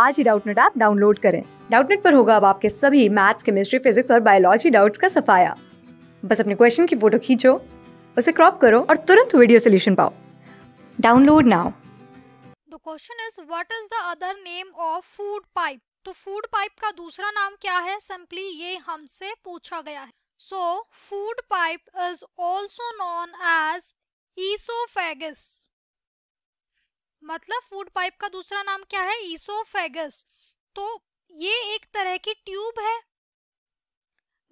आज ही Doubtnut app download करें डाउटनेट पर होगा अब आपके सभी मैथ्स केमिस्ट्री फिजिक्स और बायोलॉजी डाउट्स का सफाया बस अपने क्वेश्चन की फोटो खींचो उसे क्रॉप करो और तुरंत वीडियो सोल्यूशन पाओ download now the question is what is the other name of food pipe तो फूड पाइप का दूसरा नाम क्या है सिंपली ये हमसे पूछा गया है so food pipe is also known as oesophagus मतलब फूड पाइप का दूसरा नाम क्या है ईसोफेगस तो ये एक तरह की ट्यूब है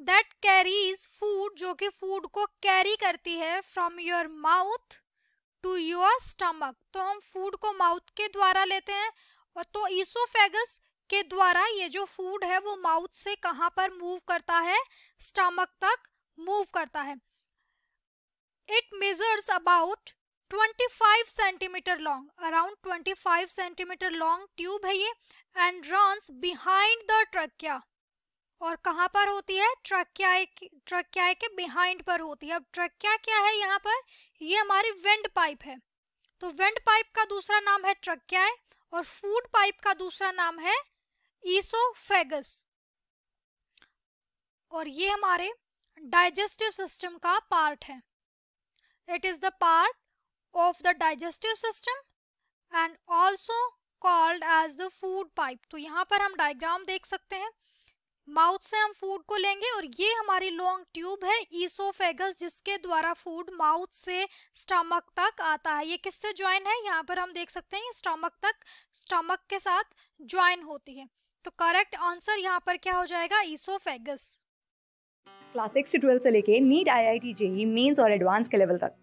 दैट कैरीज फूड जो कि फूड को कैरी करती है from your mouth to your stomach तो हम फूड को माउथ के द्वारा लेते हैं और तो ईसोफेगस के द्वारा ये जो फूड है वो माउथ से कहाँ पर मूव करता है स्टमक तक मूव करता है it measures about 25 centimetre long around 25 centimetre long tube है ये and runs behind the trachea और कहाँ पर होती है ट्रकिया ट्रकिया के बिहाइंड पर होती है अब ट्रकिया क्या है यहाँ पर ये हमारी वेंड पाइप है तो वेंड पाइप का दूसरा नाम है ट्रकिया और फूड पाइप का दूसरा नाम है ईसोफेगस और ये हमारे डाइजेस्टिव सिस्टम का पार्ट है it is the part of the digestive system and also called as the food pipe तो यहाँ पर हम डायग्राम देख सकते हैं माउथ से हम फूड को लेंगे और ये हमारी लॉन्ग ट्यूब है ईसोफेगस जिसके द्वारा फूड माउथ से स्टमक तक आता है ये किससे ज्वाइन है यहाँ पर हम देख सकते हैं स्टमक तक स्टमक के साथ ज्वाइन होती है तो करेक्ट आंसर यहाँ पर क्या हो जाएगा ईसोफेगस क्लास सिक्स से लेके NEET I I T JEE mains और एडवांस के लेवल तक